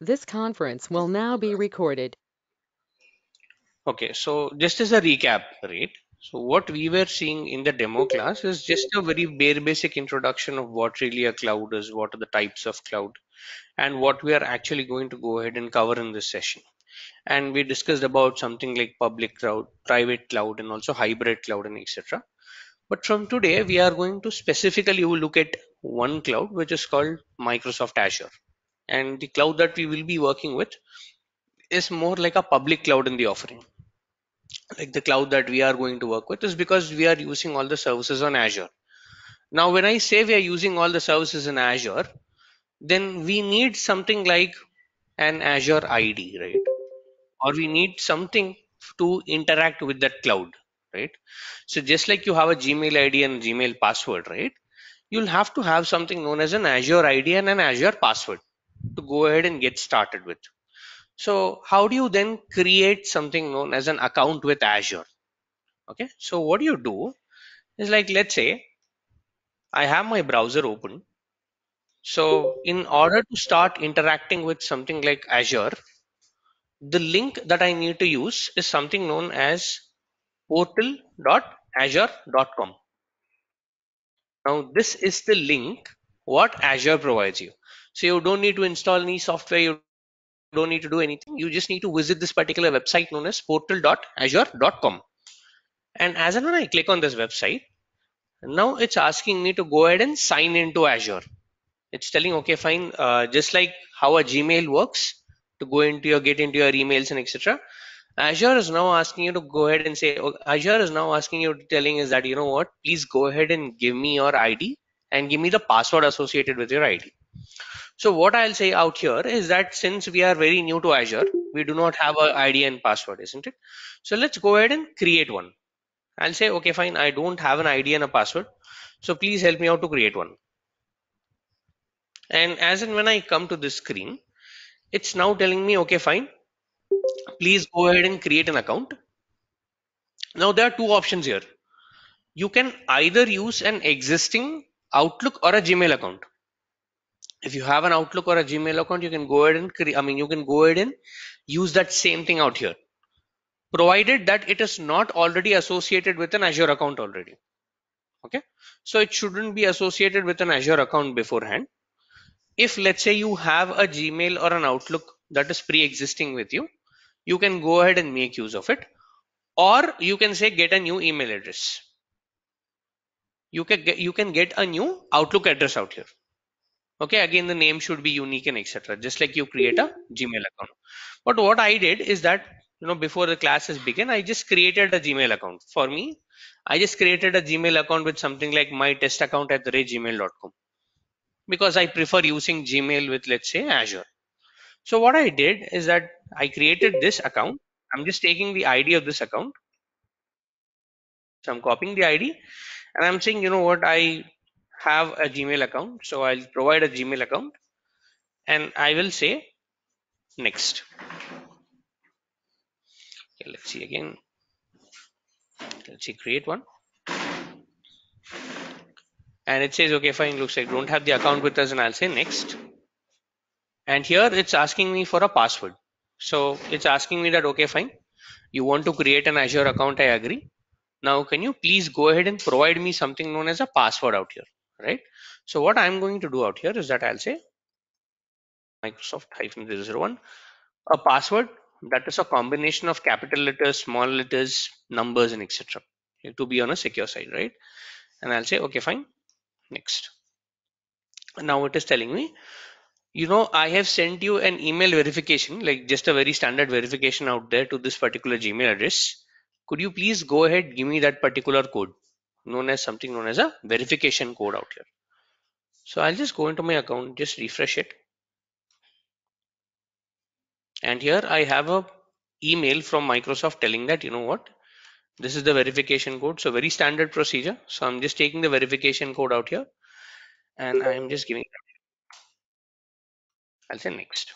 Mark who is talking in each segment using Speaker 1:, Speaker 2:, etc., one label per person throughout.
Speaker 1: This conference will now be recorded. Okay, so just as a recap, right? So what we were seeing in the demo class is just a very bare basic introduction of what really a cloud is, what are the types of cloud, and what we are actually going to go ahead and cover in this session. And we discussed about something like public cloud, private cloud, and also hybrid cloud and etc. But from today, we are going to specifically look at one cloud, which is called Microsoft Azure and the cloud that we will be working with is more like a public cloud in the offering like the cloud that we are going to work with is because we are using all the services on azure now when i say we are using all the services in azure then we need something like an azure id right or we need something to interact with that cloud right so just like you have a gmail id and gmail password right you'll have to have something known as an azure id and an azure password to go ahead and get started with. So how do you then create something known as an account with Azure? Okay, so what you do is like, let's say I have my browser open. So in order to start interacting with something like Azure, the link that I need to use is something known as portal.azure.com. Now this is the link what Azure provides you. So you don't need to install any software. You don't need to do anything. You just need to visit this particular website known as portal.azure.com. And as and when I click on this website, now it's asking me to go ahead and sign into Azure. It's telling, okay, fine. Uh, just like how a Gmail works to go into your, get into your emails and etc. Azure is now asking you to go ahead and say, oh, Azure is now asking you, telling is that, you know what, please go ahead and give me your ID and give me the password associated with your ID. So what I'll say out here is that since we are very new to Azure, we do not have an ID and password, isn't it? So let's go ahead and create one. I'll say, okay, fine. I don't have an ID and a password. So please help me out to create one. And as and when I come to this screen, it's now telling me, okay, fine. Please go ahead and create an account. Now there are two options here. You can either use an existing Outlook or a Gmail account if you have an outlook or a gmail account you can go ahead and create. i mean you can go ahead and use that same thing out here provided that it is not already associated with an azure account already okay so it shouldn't be associated with an azure account beforehand if let's say you have a gmail or an outlook that is pre-existing with you you can go ahead and make use of it or you can say get a new email address you can get you can get a new outlook address out here okay again the name should be unique and etc just like you create a gmail account but what i did is that you know before the classes begin i just created a gmail account for me i just created a gmail account with something like my test account at the gmail.com because i prefer using gmail with let's say azure so what i did is that i created this account i'm just taking the id of this account so i'm copying the id and i'm saying you know what i have a Gmail account. So I'll provide a Gmail account and I will say next. Okay, let's see again. Let's see, create one. And it says, okay, fine, looks like don't have the account with us and I'll say next. And here it's asking me for a password. So it's asking me that, okay, fine, you want to create an Azure account, I agree. Now, can you please go ahead and provide me something known as a password out here? right so what i'm going to do out here is that i'll say microsoft hyphen 001 a password that is a combination of capital letters small letters numbers and etc to be on a secure side right and i'll say okay fine next now it is telling me you know i have sent you an email verification like just a very standard verification out there to this particular gmail address could you please go ahead give me that particular code known as something known as a verification code out here. So I'll just go into my account, just refresh it. And here I have a email from Microsoft telling that, you know what, this is the verification code. So very standard procedure. So I'm just taking the verification code out here and I'm just giving I'll say next.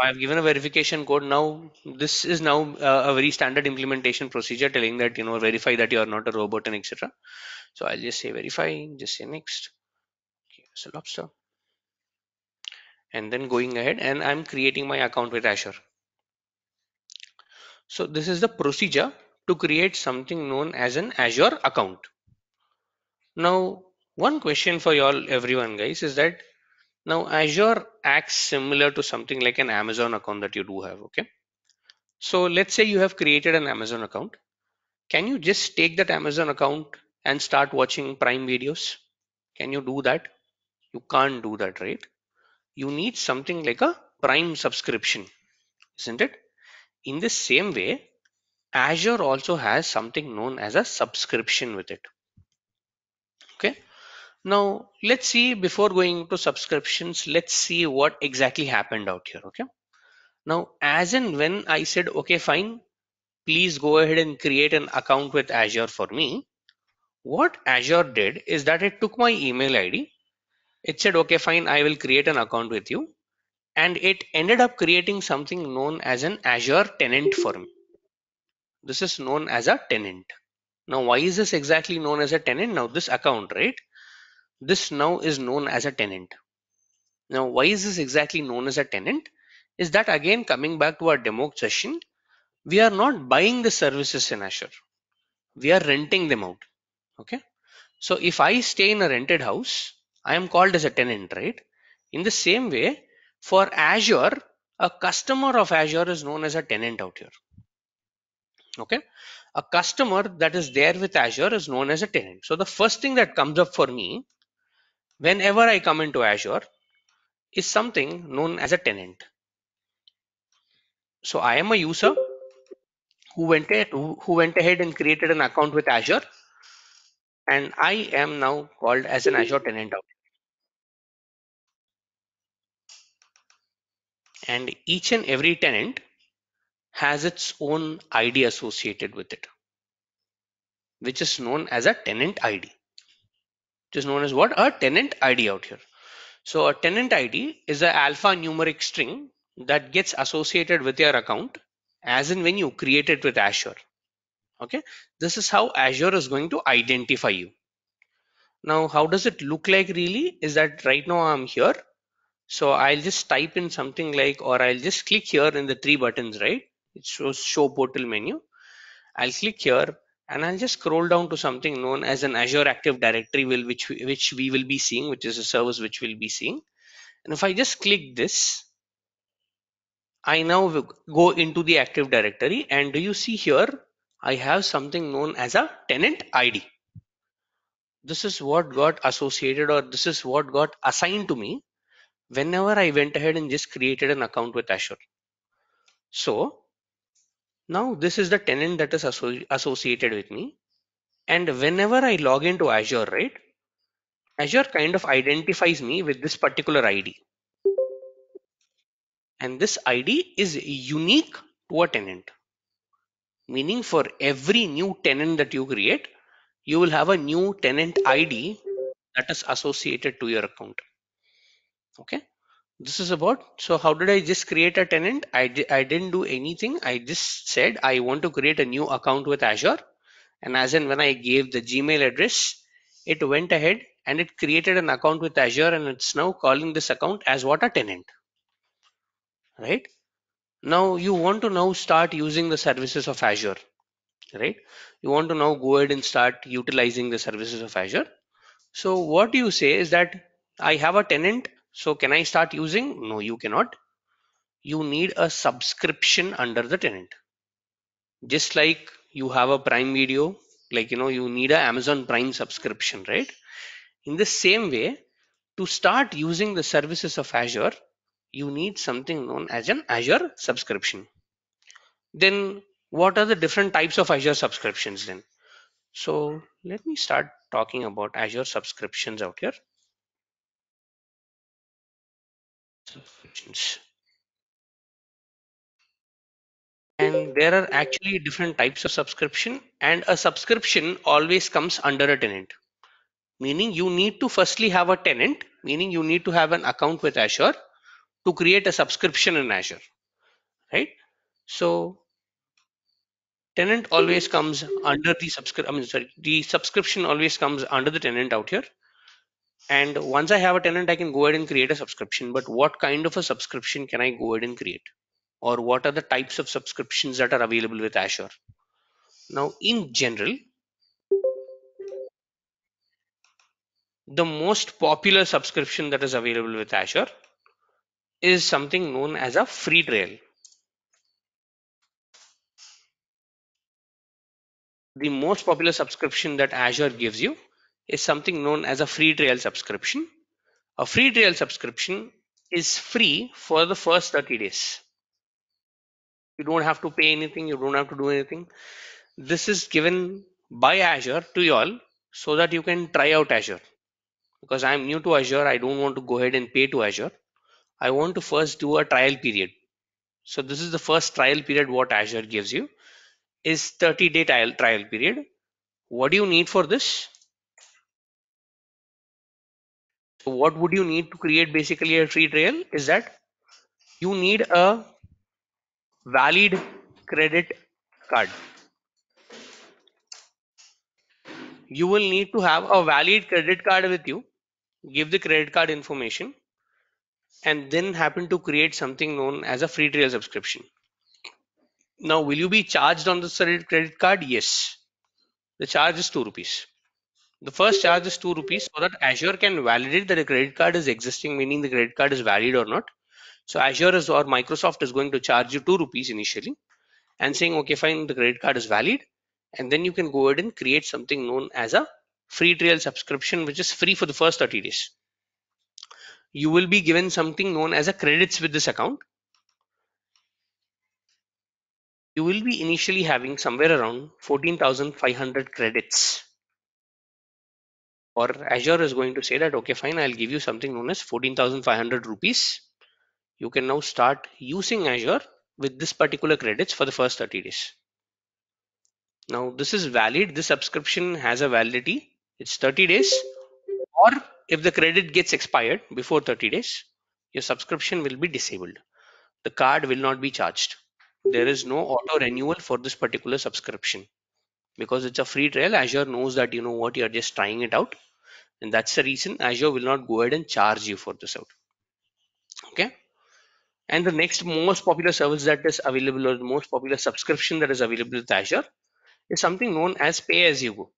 Speaker 1: I've given a verification code. Now this is now uh, a very standard implementation procedure telling that you know verify that you are not a robot and etc. So I'll just say verify, just say next. Okay, so lobster, and then going ahead and I'm creating my account with Azure. So this is the procedure to create something known as an Azure account. Now one question for y'all everyone guys is that now Azure acts similar to something like an Amazon account that you do have, okay? So let's say you have created an Amazon account. Can you just take that Amazon account and start watching Prime videos? Can you do that? You can't do that, right? You need something like a Prime subscription, isn't it? In the same way, Azure also has something known as a subscription with it. Now let's see before going to subscriptions, let's see what exactly happened out here. Okay. Now as and when I said, okay, fine, please go ahead and create an account with Azure for me. What Azure did is that it took my email ID. It said, okay, fine, I will create an account with you. And it ended up creating something known as an Azure tenant for me. This is known as a tenant. Now, why is this exactly known as a tenant? Now this account, right? This now is known as a tenant. Now, why is this exactly known as a tenant? Is that again coming back to our demo session? We are not buying the services in Azure. We are renting them out. Okay. So if I stay in a rented house, I am called as a tenant, right? In the same way, for Azure, a customer of Azure is known as a tenant out here. Okay. A customer that is there with Azure is known as a tenant. So the first thing that comes up for me whenever I come into Azure is something known as a tenant. So I am a user who went ahead, who went ahead and created an account with Azure and I am now called as an Azure tenant out. And each and every tenant has its own ID associated with it, which is known as a tenant ID which is known as what a tenant ID out here. So a tenant ID is an alphanumeric string that gets associated with your account as in when you create it with Azure. Okay, this is how Azure is going to identify you. Now, how does it look like really is that right now I'm here. So I'll just type in something like or I'll just click here in the three buttons, right? It shows show portal menu. I'll click here and I'll just scroll down to something known as an Azure Active Directory will which which we will be seeing which is a service which we'll be seeing and if I just click this I now go into the Active Directory and do you see here I have something known as a tenant ID this is what got associated or this is what got assigned to me whenever I went ahead and just created an account with Azure so now this is the tenant that is associated with me. And whenever I log into Azure, right, Azure kind of identifies me with this particular ID. And this ID is unique to a tenant. Meaning for every new tenant that you create, you will have a new tenant ID that is associated to your account. Okay this is about so how did i just create a tenant I di I didn't do anything i just said i want to create a new account with azure and as in when i gave the gmail address it went ahead and it created an account with azure and it's now calling this account as what a tenant right now you want to now start using the services of azure right you want to now go ahead and start utilizing the services of azure so what you say is that i have a tenant so can I start using? No, you cannot. You need a subscription under the tenant. Just like you have a Prime Video, like you know, you need an Amazon Prime subscription, right? In the same way, to start using the services of Azure, you need something known as an Azure subscription. Then what are the different types of Azure subscriptions then? So let me start talking about Azure subscriptions out here. subscriptions. And there are actually different types of subscription and a subscription always comes under a tenant. Meaning you need to firstly have a tenant, meaning you need to have an account with Azure to create a subscription in Azure, right? So tenant always comes under the subscription. I mean, sorry, the subscription always comes under the tenant out here and once I have a tenant I can go ahead and create a subscription but what kind of a subscription can I go ahead and create or what are the types of subscriptions that are available with Azure now in general the most popular subscription that is available with Azure is something known as a free trial the most popular subscription that Azure gives you is something known as a free trial subscription. A free trial subscription is free for the first 30 days. You don't have to pay anything, you don't have to do anything. This is given by Azure to you all so that you can try out Azure. Because I'm new to Azure, I don't want to go ahead and pay to Azure. I want to first do a trial period. So this is the first trial period what Azure gives you is 30 day trial, trial period. What do you need for this? So what would you need to create basically a free trail is that you need a valid credit card. You will need to have a valid credit card with you, give the credit card information, and then happen to create something known as a free trail subscription. Now, will you be charged on the credit card? Yes. The charge is 2 rupees. The first charge is 2 rupees so that Azure can validate that a credit card is existing, meaning the credit card is valid or not. So Azure is, or Microsoft is going to charge you 2 rupees initially and saying, okay, fine, the credit card is valid. And then you can go ahead and create something known as a free trial subscription, which is free for the first 30 days. You will be given something known as a credits with this account. You will be initially having somewhere around 14,500 credits or Azure is going to say that, okay, fine, I'll give you something known as 14,500 rupees. You can now start using Azure with this particular credits for the first 30 days. Now this is valid. This subscription has a validity. It's 30 days or if the credit gets expired before 30 days, your subscription will be disabled. The card will not be charged. There is no auto renewal for this particular subscription because it's a free trial azure knows that you know what you're just trying it out and that's the reason azure will not go ahead and charge you for this out okay and the next most popular service that is available or the most popular subscription that is available with azure is something known as pay as you go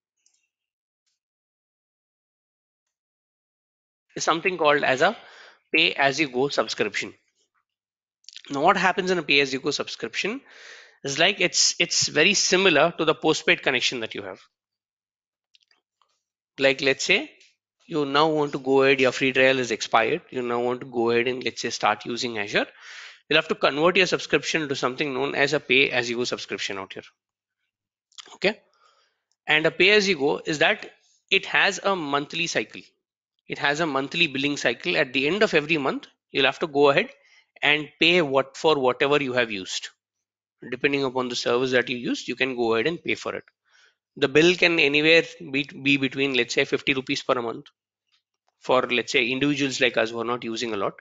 Speaker 1: is something called as a pay as you go subscription now what happens in a pay as you go subscription it's like it's it's very similar to the postpaid connection that you have like let's say you now want to go ahead your free trial is expired you now want to go ahead and let's say start using azure you'll have to convert your subscription to something known as a pay as you go subscription out here okay and a pay as you go is that it has a monthly cycle it has a monthly billing cycle at the end of every month you'll have to go ahead and pay what for whatever you have used depending upon the service that you use you can go ahead and pay for it the bill can anywhere be, be between let's say 50 rupees per month for let's say individuals like us who are not using a lot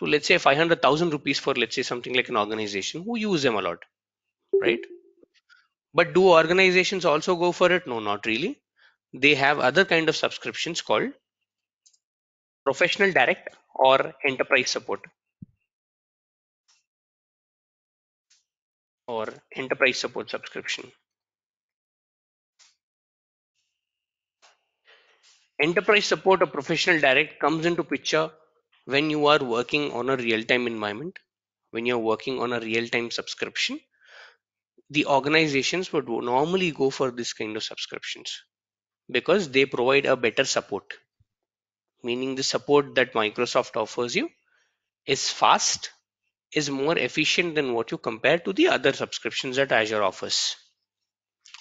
Speaker 1: to let's say 500,000 rupees for let's say something like an organization who use them a lot right but do organizations also go for it no not really they have other kind of subscriptions called professional direct or enterprise support or enterprise support subscription. Enterprise support or professional direct comes into picture when you are working on a real-time environment, when you're working on a real-time subscription, the organizations would normally go for this kind of subscriptions because they provide a better support meaning the support that Microsoft offers you is fast is more efficient than what you compare to the other subscriptions that Azure offers.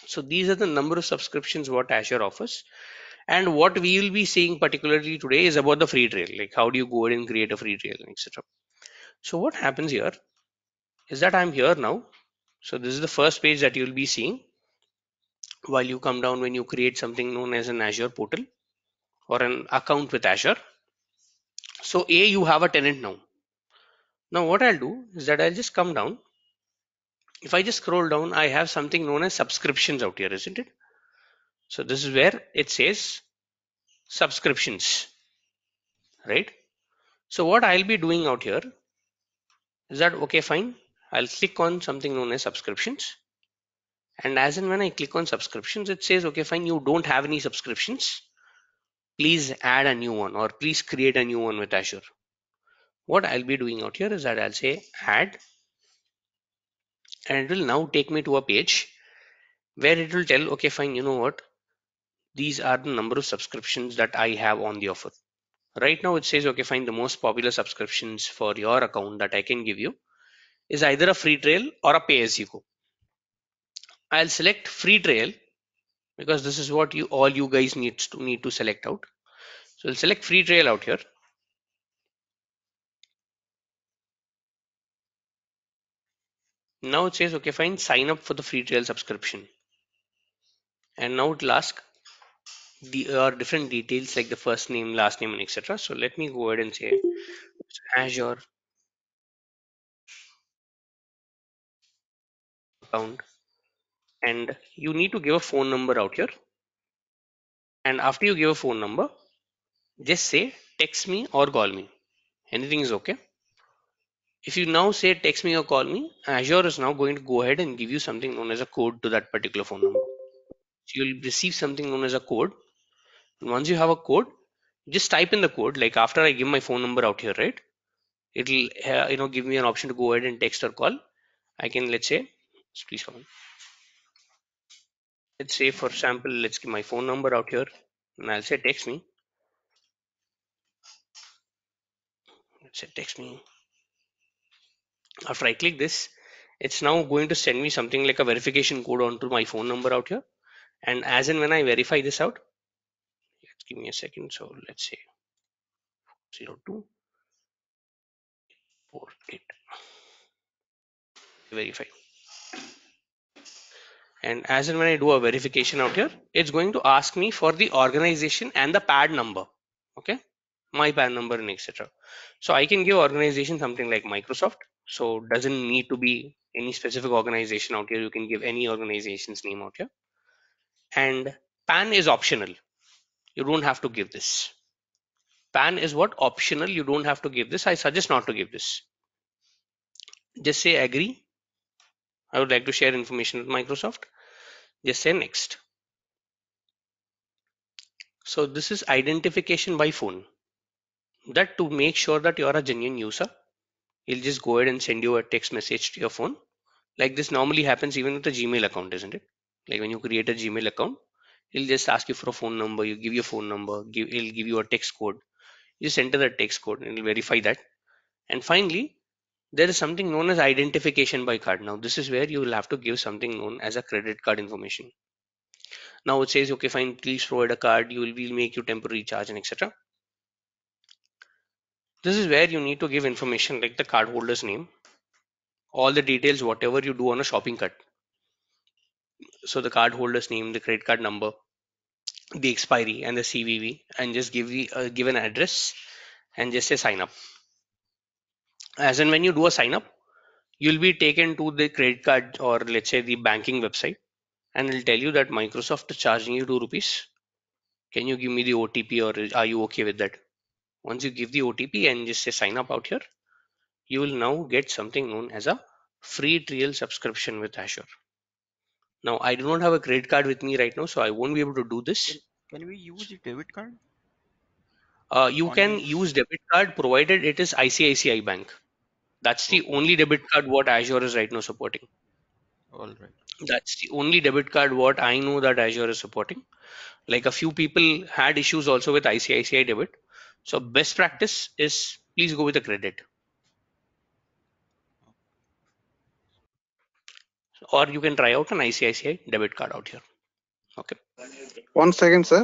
Speaker 1: So these are the number of subscriptions what Azure offers. And what we will be seeing particularly today is about the free trail, like how do you go ahead and create a free trail, etc. So what happens here is that I'm here now. So this is the first page that you'll be seeing while you come down when you create something known as an Azure portal or an account with Azure. So A, you have a tenant now. Now what I'll do is that I'll just come down. If I just scroll down, I have something known as subscriptions out here, isn't it? So this is where it says subscriptions, right? So what I'll be doing out here is that okay, fine. I'll click on something known as subscriptions. And as and when I click on subscriptions, it says, okay, fine, you don't have any subscriptions. Please add a new one or please create a new one with Azure what I'll be doing out here is that I'll say add and it will now take me to a page where it will tell okay fine you know what these are the number of subscriptions that I have on the offer right now it says okay fine the most popular subscriptions for your account that I can give you is either a free trial or a pay as you go I'll select free trial because this is what you all you guys need to need to select out so I'll select free trial out here now it says okay fine sign up for the free trial subscription and now it'll ask the or uh, different details like the first name last name and etc so let me go ahead and say azure account and you need to give a phone number out here and after you give a phone number just say text me or call me anything is okay if you now say text me or call me, Azure is now going to go ahead and give you something known as a code to that particular phone number. So you'll receive something known as a code. And once you have a code, just type in the code. Like after I give my phone number out here, right? It'll uh, you know give me an option to go ahead and text or call. I can let's say, please come on. Let's say for example, let's give my phone number out here, and I'll say text me. Let's say text me after I click this it's now going to send me something like a verification code onto my phone number out here and as and when I verify this out give me a second so let's say 02 verify and as and when I do a verification out here it's going to ask me for the organization and the pad number okay my PAN number and etc. So I can give organization something like Microsoft. So doesn't need to be any specific organization out here. You can give any organization's name out here. And PAN is optional. You don't have to give this. PAN is what optional. You don't have to give this. I suggest not to give this. Just say agree. I would like to share information with Microsoft. Just say next. So this is identification by phone that to make sure that you are a genuine user he will just go ahead and send you a text message to your phone like this normally happens even with a gmail account isn't it like when you create a gmail account it'll just ask you for a phone number you give your phone number give, it'll give you a text code you just enter the text code and it'll verify that and finally there is something known as identification by card now this is where you will have to give something known as a credit card information now it says okay fine please provide a card you will we'll make you temporary charge and etc this is where you need to give information like the cardholder's name, all the details, whatever you do on a shopping cart. So the cardholder's name, the credit card number, the expiry and the CVV and just give the uh, give an address and just say sign up. As and when you do a sign up, you'll be taken to the credit card or let's say the banking website and it'll tell you that Microsoft is charging you two rupees. Can you give me the OTP or are you okay with that? once you give the OTP and just say sign up out here, you will now get something known as a free trial subscription with Azure. Now I do not have a credit card with me right now, so I won't be able to do this. Can we use the debit card? Uh, you On can use debit card provided it is ICICI Bank. That's the only debit card what Azure is right now supporting. All right. That's the only debit card what I know that Azure is supporting. Like a few people had issues also with ICICI debit so best practice is please go with the credit. Or you can try out an ICICI debit card out here. Okay. One second, sir.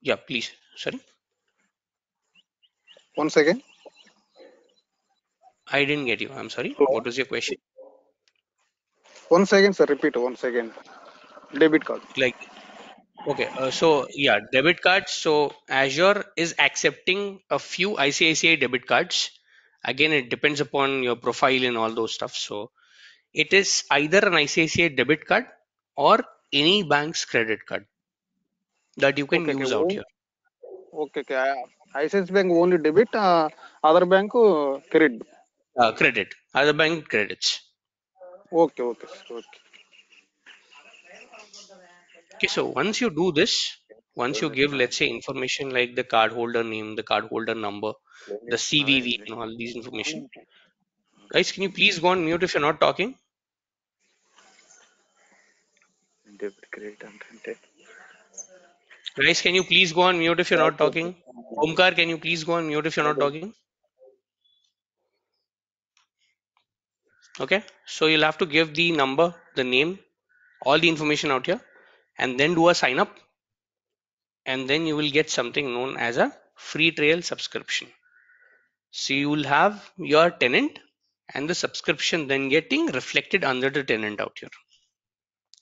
Speaker 1: Yeah, please. Sorry. One second. I didn't get you. I'm sorry. What was your question? One second, sir. Repeat. One second. Debit card. Like Okay, uh, so yeah, debit cards. So Azure is accepting a few ICICI debit cards. Again, it depends upon your profile and all those stuff. So it is either an ICICI debit card or any bank's credit card that you can okay, use okay. out here. Okay, okay. Uh, ICICI Bank only debit, uh, other bank uh, credit. Uh, credit, other bank credits. Okay, okay, okay okay so once you do this once you give let's say information like the card holder name the card holder number the cvv and all these information guys can you please go on mute if you're not talking guys can you please go on mute if you're not talking omkar can you please go on mute if you're not talking okay so you'll have to give the number the name all the information out here and then do a sign up and then you will get something known as a free trial subscription so you will have your tenant and the subscription then getting reflected under the tenant out here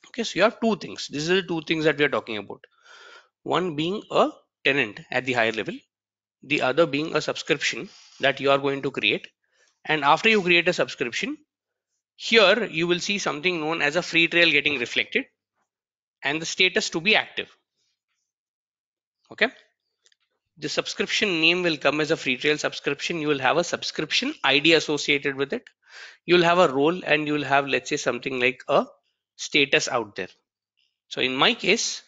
Speaker 1: okay so you have two things these are the two things that we are talking about one being a tenant at the higher level the other being a subscription that you are going to create and after you create a subscription here you will see something known as a free trail getting reflected and the status to be active okay the subscription name will come as a free trial subscription you will have a subscription id associated with it you'll have a role and you'll have let's say something like a status out there so in my case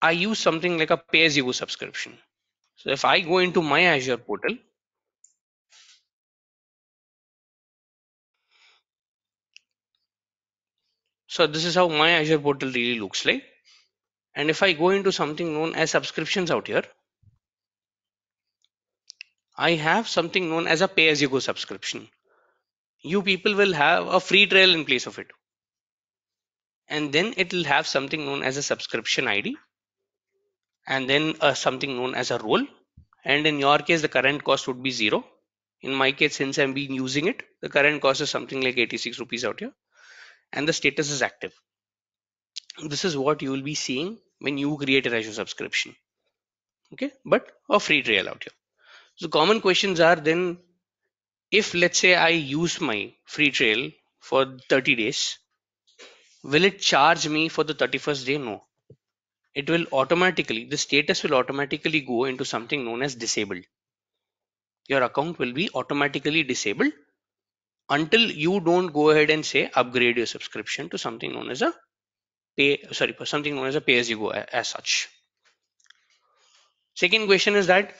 Speaker 1: i use something like a pay as you go subscription so if i go into my azure portal So this is how my Azure portal really looks like. And if I go into something known as subscriptions out here, I have something known as a pay as you go subscription. You people will have a free trial in place of it. And then it will have something known as a subscription ID and then a uh, something known as a role. And in your case, the current cost would be zero. In my case, since I've been using it, the current cost is something like 86 rupees out here and the status is active. This is what you will be seeing when you create a Azure subscription. Okay, but a free trial out here. So common questions are then if let's say I use my free trial for 30 days, will it charge me for the 31st day? No. It will automatically, the status will automatically go into something known as disabled. Your account will be automatically disabled until you don't go ahead and say upgrade your subscription to something known as a pay sorry something known as a pay as you go as such second question is that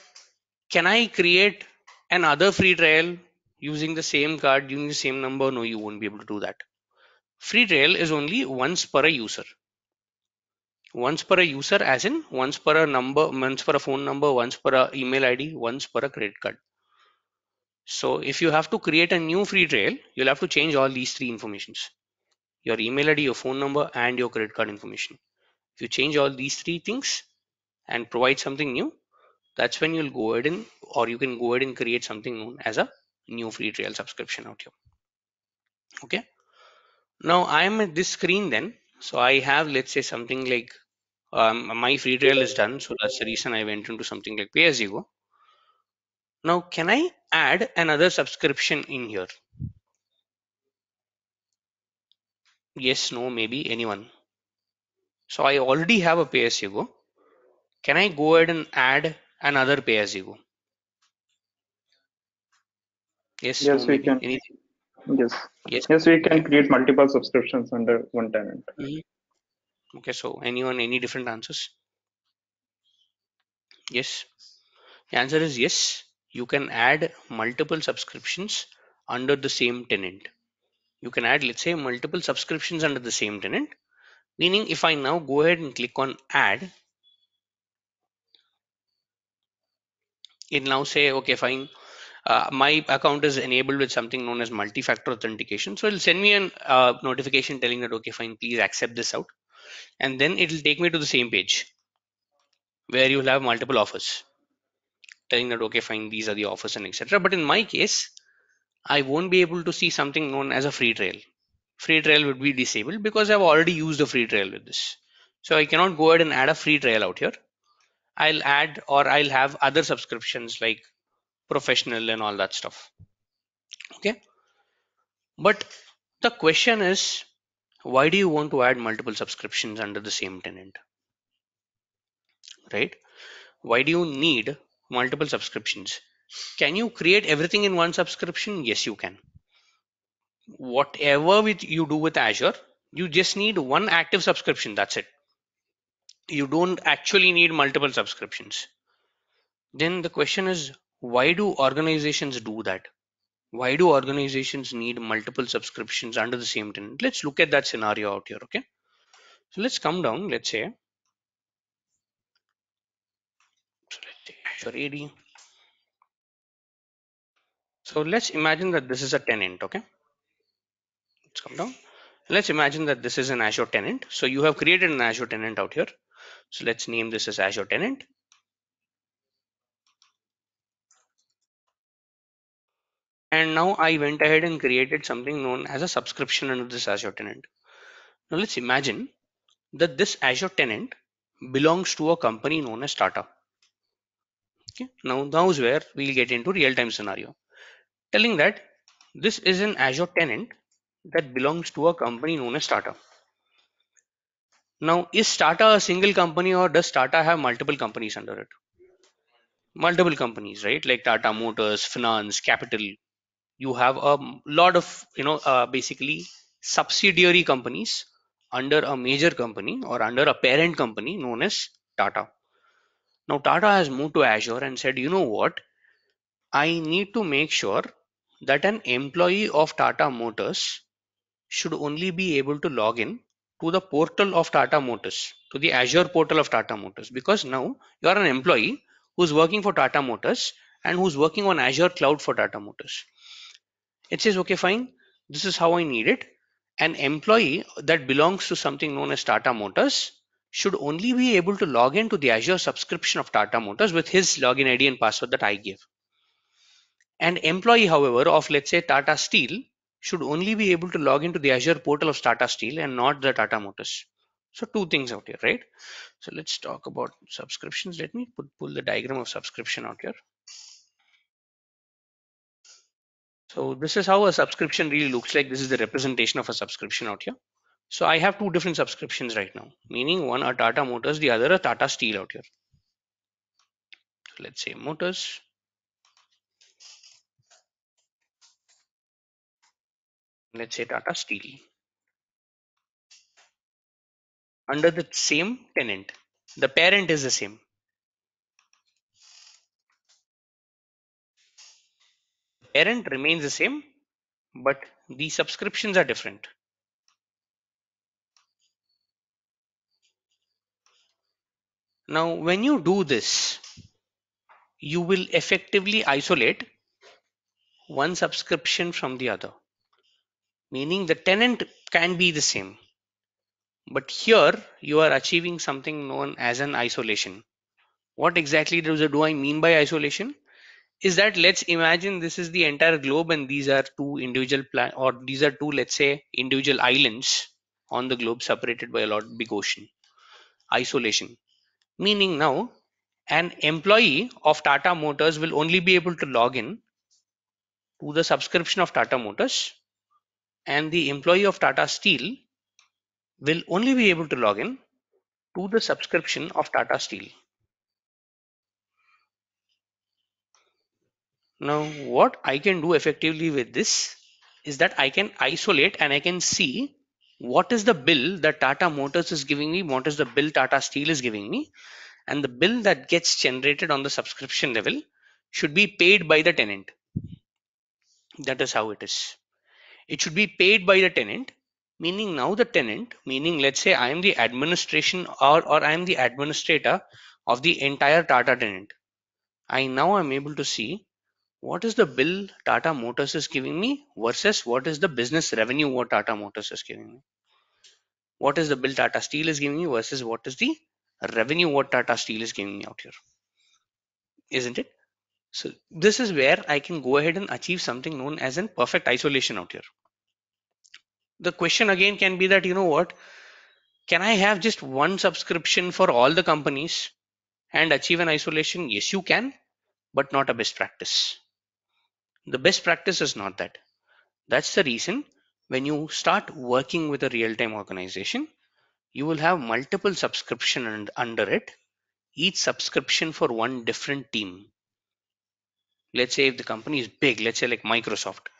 Speaker 1: can i create another free trial using the same card using the same number no you won't be able to do that free trial is only once per a user once per a user as in once per a number once per a phone number once per a email id once per a credit card so if you have to create a new free trail, you'll have to change all these three informations, your email ID, your phone number, and your credit card information. If you change all these three things and provide something new, that's when you'll go ahead and, or you can go ahead and create something known as a new free trial subscription out here. Okay. Now I am at this screen then. So I have, let's say something like um, my free trial is done. So that's the reason I went into something like pay as you go. Now can I add another subscription in here? Yes, no, maybe anyone. So I already have a pay as you go. Can I go ahead and add another pay as you go? Yes, yes, no, we can. Anything? Yes. yes, yes, we can create multiple subscriptions under one tenant. Mm -hmm. Okay, so anyone, any different answers? Yes, the answer is yes you can add multiple subscriptions under the same tenant you can add let's say multiple subscriptions under the same tenant meaning if I now go ahead and click on add it now say okay fine uh, my account is enabled with something known as multi-factor authentication so it'll send me a uh, notification telling that okay fine please accept this out and then it'll take me to the same page where you'll have multiple offers telling that okay fine these are the offers and etc but in my case i won't be able to see something known as a free trail free trail would be disabled because i've already used the free trail with this so i cannot go ahead and add a free trail out here i'll add or i'll have other subscriptions like professional and all that stuff okay but the question is why do you want to add multiple subscriptions under the same tenant right why do you need multiple subscriptions. Can you create everything in one subscription? Yes, you can. Whatever with you do with Azure, you just need one active subscription. That's it. You don't actually need multiple subscriptions. Then the question is, why do organizations do that? Why do organizations need multiple subscriptions under the same tenant? Let's look at that scenario out here. Okay. So let's come down. Let's say sure AD. So let's imagine that this is a tenant, okay? Let's come down. Let's imagine that this is an Azure tenant. So you have created an Azure tenant out here. So let's name this as Azure tenant. And now I went ahead and created something known as a subscription under this Azure tenant. Now let's imagine that this Azure tenant belongs to a company known as Tata okay now is where we'll get into real-time scenario telling that this is an azure tenant that belongs to a company known as tata now is tata a single company or does tata have multiple companies under it multiple companies right like tata motors finance capital you have a lot of you know uh, basically subsidiary companies under a major company or under a parent company known as tata now Tata has moved to Azure and said, you know what? I need to make sure that an employee of Tata Motors should only be able to log in to the portal of Tata Motors, to the Azure portal of Tata Motors, because now you are an employee who's working for Tata Motors and who's working on Azure Cloud for Tata Motors. It says, okay, fine, this is how I need it. An employee that belongs to something known as Tata Motors should only be able to log into the Azure subscription of Tata Motors with his login ID and password that I give. An employee, however, of let's say Tata Steel should only be able to log into the Azure portal of Tata Steel and not the Tata Motors. So two things out here, right? So let's talk about subscriptions. Let me put, pull the diagram of subscription out here. So this is how a subscription really looks like. This is the representation of a subscription out here. So I have two different subscriptions right now, meaning one are Tata Motors, the other a Tata Steel out here. So let's say Motors. Let's say Tata Steel. Under the same tenant, the parent is the same. Parent remains the same, but the subscriptions are different. Now, when you do this, you will effectively isolate one subscription from the other, meaning the tenant can be the same. But here you are achieving something known as an isolation. What exactly does do I mean by isolation? Is that let's imagine this is the entire globe and these are two individual plan or these are two, let's say, individual islands on the globe separated by a lot big ocean. Isolation Meaning now, an employee of Tata Motors will only be able to log in to the subscription of Tata Motors and the employee of Tata Steel will only be able to log in to the subscription of Tata Steel. Now what I can do effectively with this is that I can isolate and I can see what is the bill that Tata Motors is giving me, what is the bill Tata Steel is giving me, and the bill that gets generated on the subscription level should be paid by the tenant. That is how it is. It should be paid by the tenant, meaning now the tenant, meaning let's say I am the administration or, or I am the administrator of the entire Tata tenant. I now am able to see what is the bill Tata Motors is giving me versus what is the business revenue what Tata Motors is giving me. What is the bill Tata Steel is giving me versus what is the revenue what Tata Steel is giving me out here. Isn't it? So this is where I can go ahead and achieve something known as an perfect isolation out here. The question again can be that, you know what, can I have just one subscription for all the companies and achieve an isolation? Yes, you can, but not a best practice the best practice is not that that's the reason when you start working with a real-time organization you will have multiple subscription and under it each subscription for one different team let's say if the company is big let's say like microsoft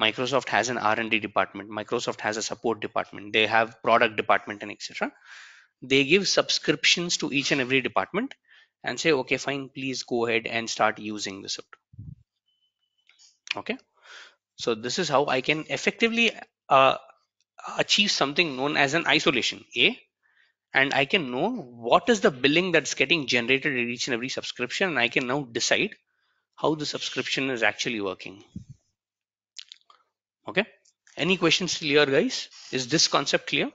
Speaker 1: microsoft has an r&d department microsoft has a support department they have product department and etc they give subscriptions to each and every department and say okay fine please go ahead and start using this out okay so this is how i can effectively uh, achieve something known as an isolation a and i can know what is the billing that's getting generated in each and every subscription and i can now decide how the subscription is actually working okay any questions clear guys is this concept clear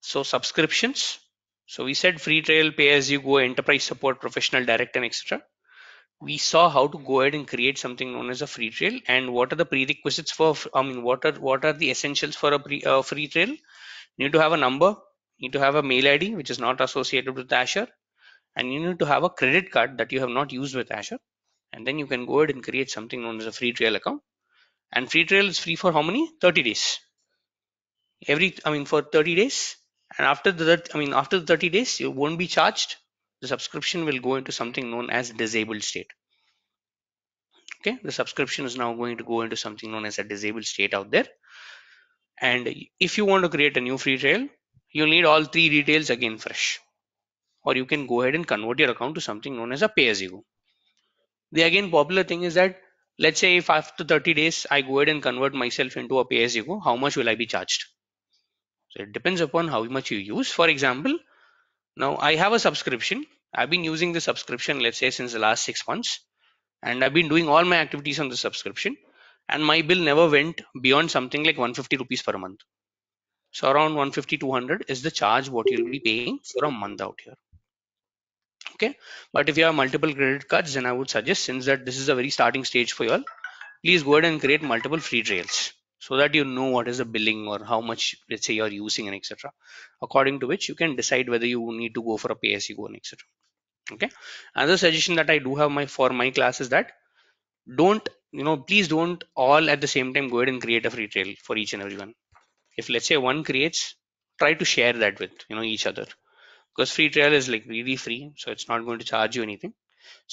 Speaker 1: so subscriptions so we said free trial pay as you go enterprise support professional direct and etc we saw how to go ahead and create something known as a free trail and what are the prerequisites for i mean what are what are the essentials for a pre, uh, free trail you need to have a number you need to have a mail id which is not associated with azure and you need to have a credit card that you have not used with azure and then you can go ahead and create something known as a free trail account and free trail is free for how many 30 days every i mean for 30 days and after the i mean after the 30 days you won't be charged the subscription will go into something known as disabled state okay the subscription is now going to go into something known as a disabled state out there and if you want to create a new free trial you'll need all three details again fresh or you can go ahead and convert your account to something known as a pay as you go the again popular thing is that let's say if after 30 days i go ahead and convert myself into a pay as you go how much will i be charged so it depends upon how much you use for example now i have a subscription i've been using the subscription let's say since the last six months and i've been doing all my activities on the subscription and my bill never went beyond something like 150 rupees per month so around 150 200 is the charge what you'll be paying for a month out here okay but if you have multiple credit cards then i would suggest since that this is a very starting stage for you all please go ahead and create multiple free trails so that you know what is the billing or how much let's say you're using and etc according to which you can decide whether you need to go for a pay as you go and etc okay another suggestion that i do have my for my class is that don't you know please don't all at the same time go ahead and create a free trail for each and everyone if let's say one creates try to share that with you know each other because free trial is like really free so it's not going to charge you anything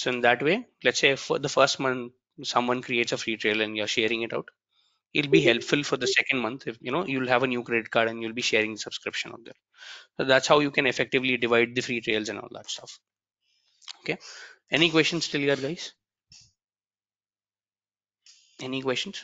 Speaker 1: so in that way let's say for the first month someone creates a free trail and you're sharing it out it'll be helpful for the second month if you know you'll have a new credit card and you'll be sharing the subscription on there so that's how you can effectively divide the free trails and all that stuff okay any questions still here guys any questions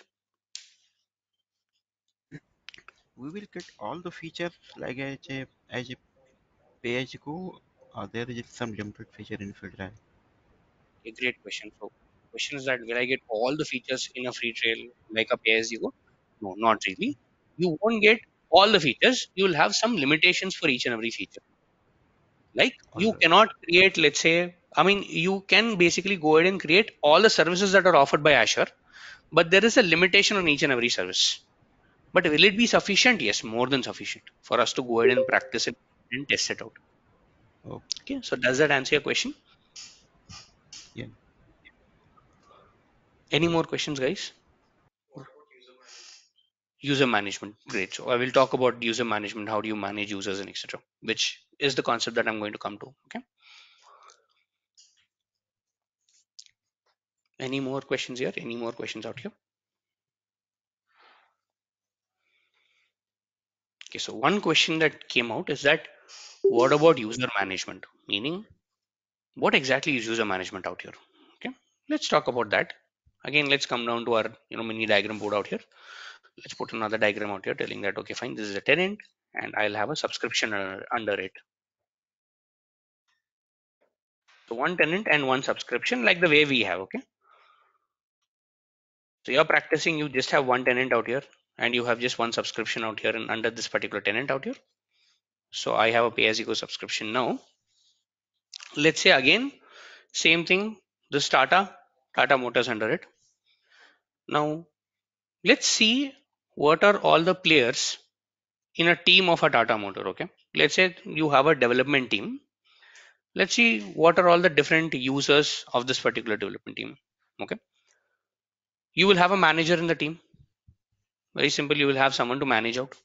Speaker 1: we will get all the features like as a as a go or uh, there is some limited feature in field a great question folks question is that will I get all the features in a free trial like a pay as you go? No, not really. You won't get all the features. You will have some limitations for each and every feature. Like you cannot create, let's say, I mean, you can basically go ahead and create all the services that are offered by Azure, but there is a limitation on each and every service. But will it be sufficient? Yes, more than sufficient for us to go ahead and practice it and test it out. Okay, so does that answer your question? Yeah. Any more questions, guys? user management great so i will talk about user management how do you manage users and etc which is the concept that i'm going to come to okay any more questions here any more questions out here okay so one question that came out is that what about user management meaning what exactly is user management out here okay let's talk about that again let's come down to our you know mini diagram board out here let's put another diagram out here telling that okay fine this is a tenant and i'll have a subscription uh, under it so one tenant and one subscription like the way we have okay so you're practicing you just have one tenant out here and you have just one subscription out here and under this particular tenant out here so i have a pay as you go subscription now let's say again same thing this tata tata motors under it now let's see what are all the players in a team of a Tata motor. Okay, let's say you have a development team. Let's see what are all the different users of this particular development team. Okay, you will have a manager in the team. Very simple, you will have someone to manage out.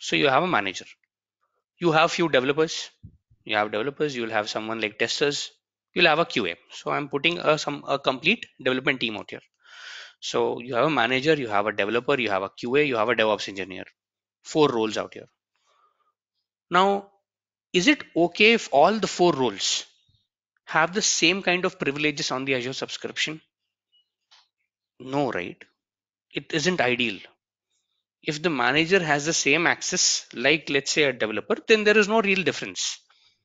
Speaker 1: So you have a manager. You have few developers. You have developers. You will have someone like testers. You'll have a QA. So I'm putting a some a complete development team out here. So you have a manager, you have a developer, you have a QA, you have a DevOps engineer. Four roles out here. Now, is it okay if all the four roles have the same kind of privileges on the Azure subscription? No, right? It isn't ideal. If the manager has the same access, like let's say a developer, then there is no real difference.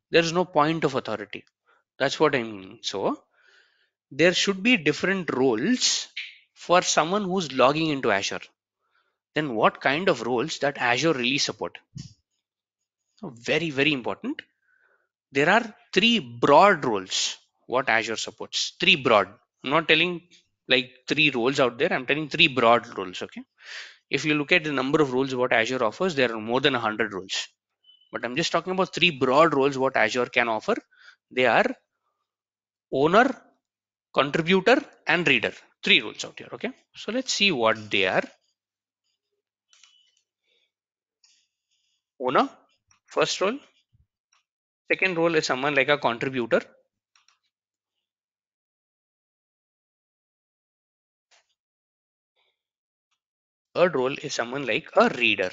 Speaker 1: There is no point of authority. That's what I mean. So there should be different roles for someone who's logging into Azure, then what kind of roles that Azure really support? very, very important. There are three broad roles what Azure supports. Three broad. I'm not telling like three roles out there. I'm telling three broad roles. Okay. If you look at the number of roles what Azure offers, there are more than 100 roles. But I'm just talking about three broad roles what Azure can offer. They are owner, contributor, and reader three rules out here okay so let's see what they are owner first role second role is someone like a contributor third role is someone like a reader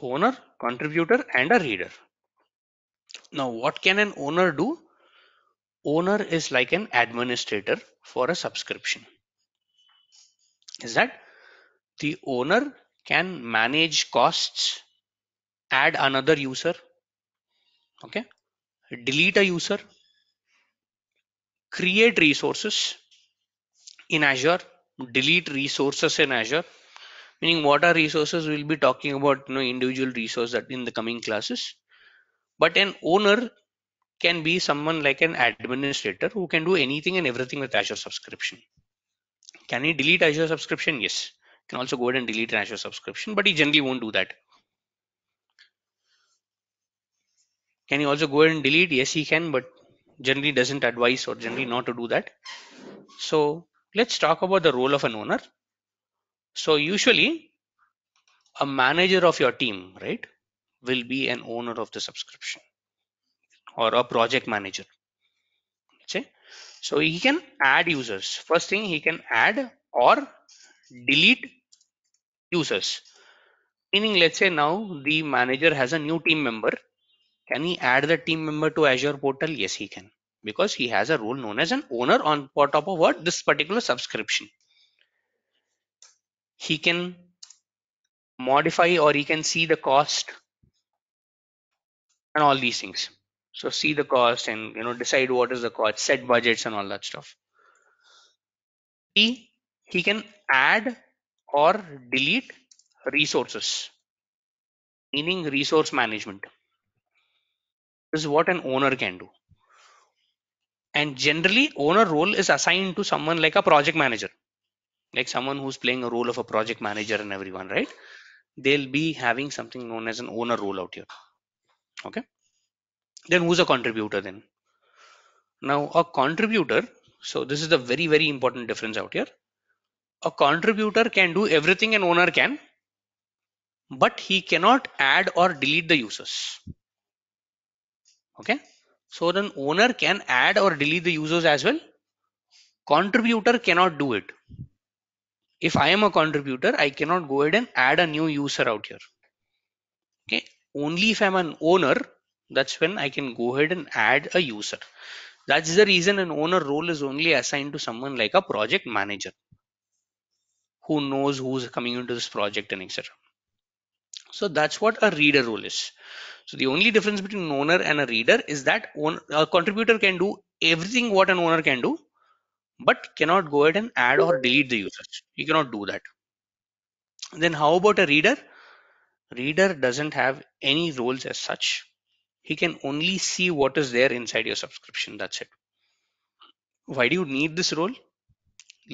Speaker 1: owner contributor and a reader now what can an owner do owner is like an administrator for a subscription is that the owner can manage costs add another user okay delete a user create resources in azure delete resources in azure meaning what are resources we'll be talking about you know individual resource that in the coming classes but an owner can be someone like an administrator who can do anything and everything with Azure subscription. Can he delete Azure subscription? Yes. Can also go ahead and delete an Azure subscription, but he generally won't do that. Can he also go ahead and delete? Yes, he can, but generally doesn't advise or generally not to do that. So let's talk about the role of an owner. So usually a manager of your team, right, will be an owner of the subscription or a project manager okay so he can add users first thing he can add or delete users meaning let's say now the manager has a new team member can he add the team member to azure portal yes he can because he has a role known as an owner on top of what this particular subscription he can modify or he can see the cost and all these things so see the cost and you know decide what is the cost set budgets and all that stuff he he can add or delete resources meaning resource management this is what an owner can do and generally owner role is assigned to someone like a project manager like someone who's playing a role of a project manager and everyone right they'll be having something known as an owner role out here okay then who's a contributor then? Now a contributor, so this is the very, very important difference out here. A contributor can do everything an owner can, but he cannot add or delete the users. Okay. So then owner can add or delete the users as well. Contributor cannot do it. If I am a contributor, I cannot go ahead and add a new user out here. Okay. Only if I'm an owner, that's when I can go ahead and add a user. That's the reason an owner role is only assigned to someone like a project manager who knows who's coming into this project and etc. So that's what a reader role is. So the only difference between an owner and a reader is that a contributor can do everything what an owner can do, but cannot go ahead and add or delete the users. You cannot do that. Then how about a reader? Reader doesn't have any roles as such he can only see what is there inside your subscription that's it why do you need this role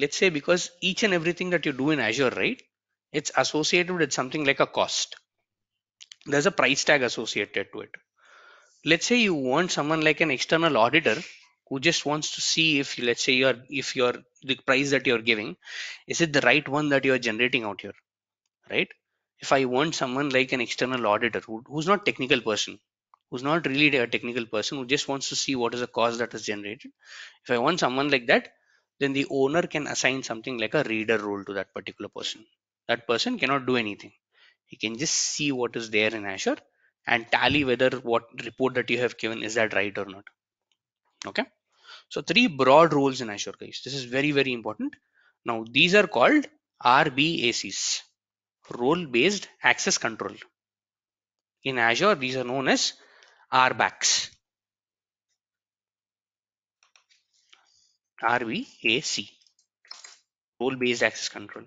Speaker 1: let's say because each and everything that you do in azure right it's associated with something like a cost there's a price tag associated to it let's say you want someone like an external auditor who just wants to see if let's say your if your the price that you're giving is it the right one that you're generating out here right if i want someone like an external auditor who, who's not technical person who's not really a technical person who just wants to see what is the cost that is generated if i want someone like that then the owner can assign something like a reader role to that particular person that person cannot do anything he can just see what is there in azure and tally whether what report that you have given is that right or not okay so three broad roles in azure guys this is very very important now these are called rbacs role based access control in azure these are known as RBAC, RVAC, role based access control.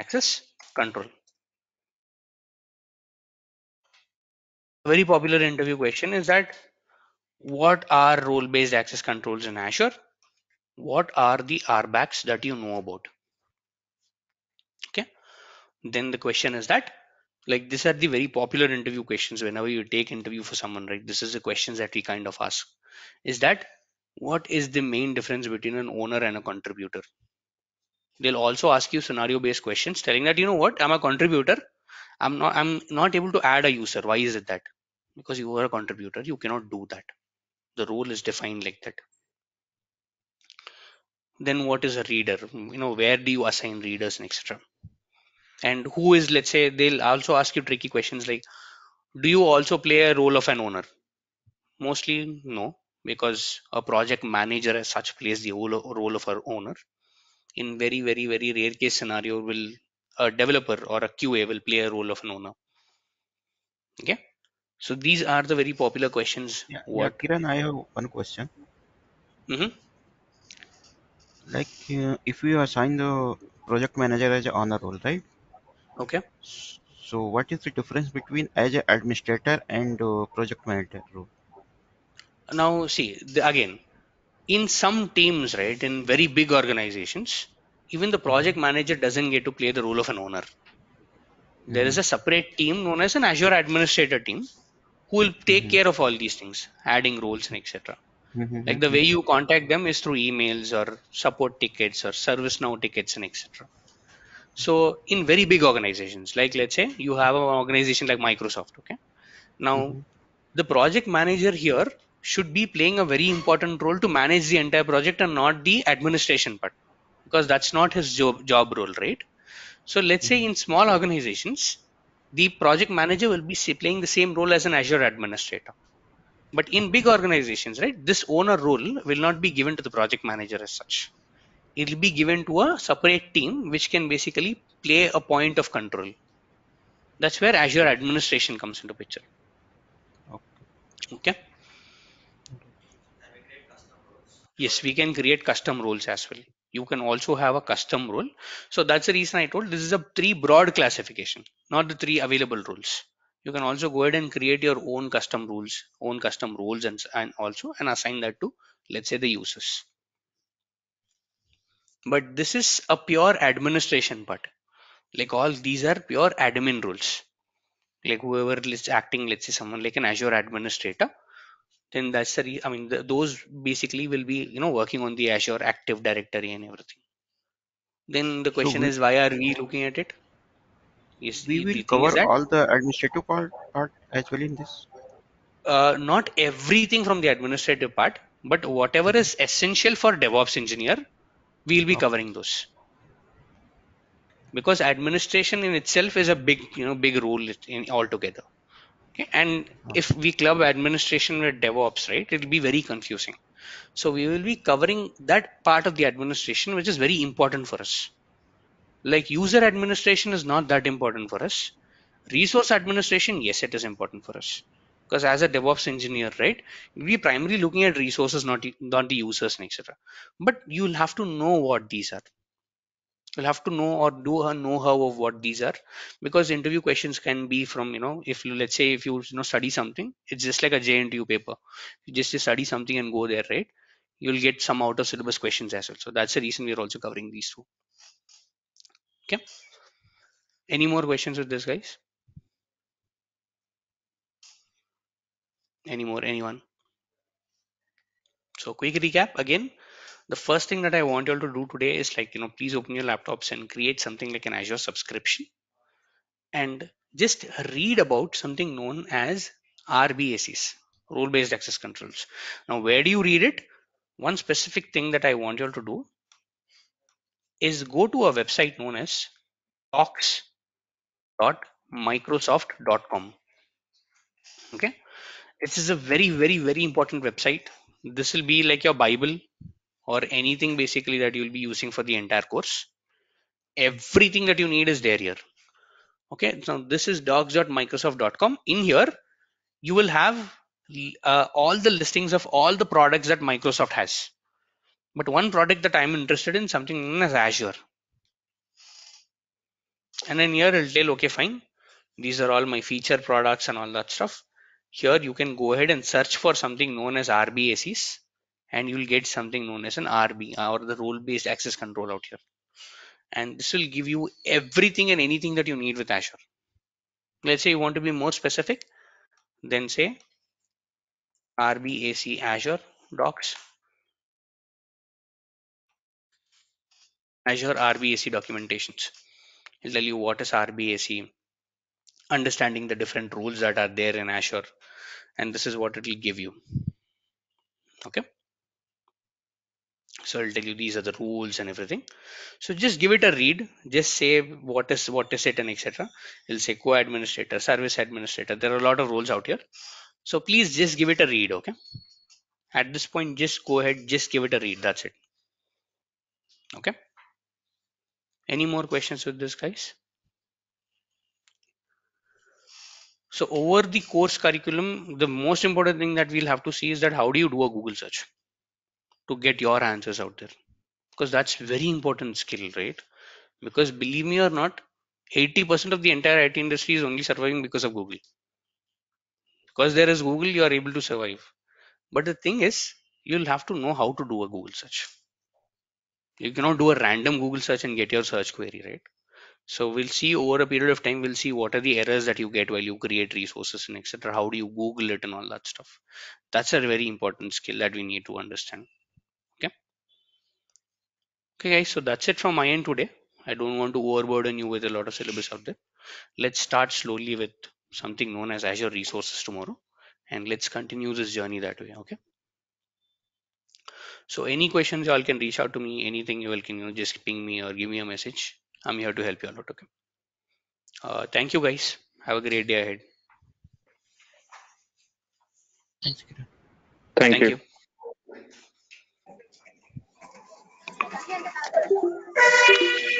Speaker 1: Access control. A very popular interview question is that what are role based access controls in Azure? What are the RBACs that you know about? then the question is that like these are the very popular interview questions whenever you take interview for someone right this is the questions that we kind of ask is that what is the main difference between an owner and a contributor they'll also ask you scenario based questions telling that you know what i'm a contributor i'm not i'm not able to add a user why is it that because you are a contributor you cannot do that the role is defined like that then what is a reader you know where do you assign readers and etc and who is let's say they'll also ask you tricky questions like do you also play a role of an owner mostly no because a project manager as such plays the role of an owner in very very very rare case scenario will a developer or a qa will play a role of an owner okay so these are the very popular questions yeah, what yeah, kiran i have one question mm-hmm. like uh, if we assign the project manager as owner role right Okay. So what is the difference between as an administrator and uh, project manager role? Now see the, again, in some teams, right, in very big organizations, even the project mm-hmm. manager doesn't get to play the role of an owner. is a mm-hmm. separate team known as an Azure administrator team who will take mm-hmm. care of all these things, adding roles and etc. Mm-hmm. Like the way you contact them is through emails or support tickets or ServiceNow tickets and etc so in very big organizations like let's say you have an organization like microsoft okay now mm-hmm. the project manager here should be playing a very important role to manage the entire project and not the administration part because that's not his job, job role right so let's say mm-hmm. in small organizations the project manager will be playing the same role as an azure administrator but in big organizations right this owner role will not be given to the project manager as such it will be given to a separate team which can basically play a point of control. That's where Azure administration comes into picture. Okay. okay. Yes, we can create custom roles as well. You can also have a custom role. So that's the reason I told this is a three broad classification, not the three available rules. You can also go ahead and create your own custom rules, own custom roles and, and also and assign that to let's say the users but this is a pure administration part like all these are pure admin roles like whoever is acting let's say someone like an azure administrator then that's the re- i mean the, those basically will be you know working on the azure active directory and everything then the question so we, is why are we looking at it yes we will cover all the administrative part, part as well in this uh, not everything from the administrative part but whatever is essential for devops engineer we'll be covering those because administration in itself is a big you know big role in altogether okay and if we club administration with devops right it'll be very confusing so we will be covering that part of the administration which is very important for us like user administration is not that important for us resource administration yes it is important for us because as a devops engineer right we primarily looking at resources not not the users etc but you'll have to know what these are you'll have to know or do a know-how of what these are because interview questions can be from you know if you let's say if you, you know study something it's just like a jntu paper you just, just study something and go there right you'll get some out of syllabus questions as well so that's the reason we're also covering these two okay any more questions with this guys anymore anyone so quick recap again the first thing that i want you all to do today is like you know please open your laptops and create something like an azure subscription and just read about something known as RBACs, role based access controls. Now, where do you read it? One specific thing that I want you all to do is go to a website known as talks.microsoft.com. Okay, this is a very, very, very important website. This will be like your Bible or anything basically that you'll be using for the entire course. Everything that you need is there here. Okay, so this is docs.microsoft.com. In here, you will have uh, all the listings of all the products that Microsoft has. But one product that I'm interested in, something known as Azure. And then here it'll tell, okay, fine, these are all my feature products and all that stuff here you can go ahead and search for something known as RBACs and you'll get something known as an RB or the role based access control out here. And this will give you everything and anything that you need with Azure. Let's say you want to be more specific, then say RBAC Azure docs Azure RBAC documentations. It'll tell you what is RBAC, understanding the different rules that are there in Azure. And this is what it will give you. Okay. So it'll tell you these are the rules and everything. So just give it a read. Just say what is what is it and etc. It'll say co-administrator, service administrator. There are a lot of rules out here. So please just give it a read. Okay. At this point, just go ahead, just give it a read. That's it. Okay. Any more questions with this guys? So over the course curriculum, the most important thing that we'll have to see is that how do you do a Google search to get your answers out there? Because that's very important skill, right? Because believe me or not, 80% of the entire IT industry is only surviving because of Google. Because there is Google, you are able to survive. But the thing is, you'll have to know how to do a Google search. You cannot do a random Google search and get your search query, right? so we'll see over a period of time, we'll see what are the errors that you get while you create resources and etc. How do you Google it and all that stuff? That's a very important skill that we need to understand. Okay. Okay, guys. So that's it from my end today. I don't want to overburden you with a lot of syllabus out there. Let's start slowly with something known as Azure resources tomorrow. And let's continue this journey that way. Okay. So any questions y'all can reach out to me, anything you all can you know, just ping me or give me a message I'm here to help you out. Okay. Uh, thank you guys. Have a great day ahead. Thanks, Thank, thank, you. you.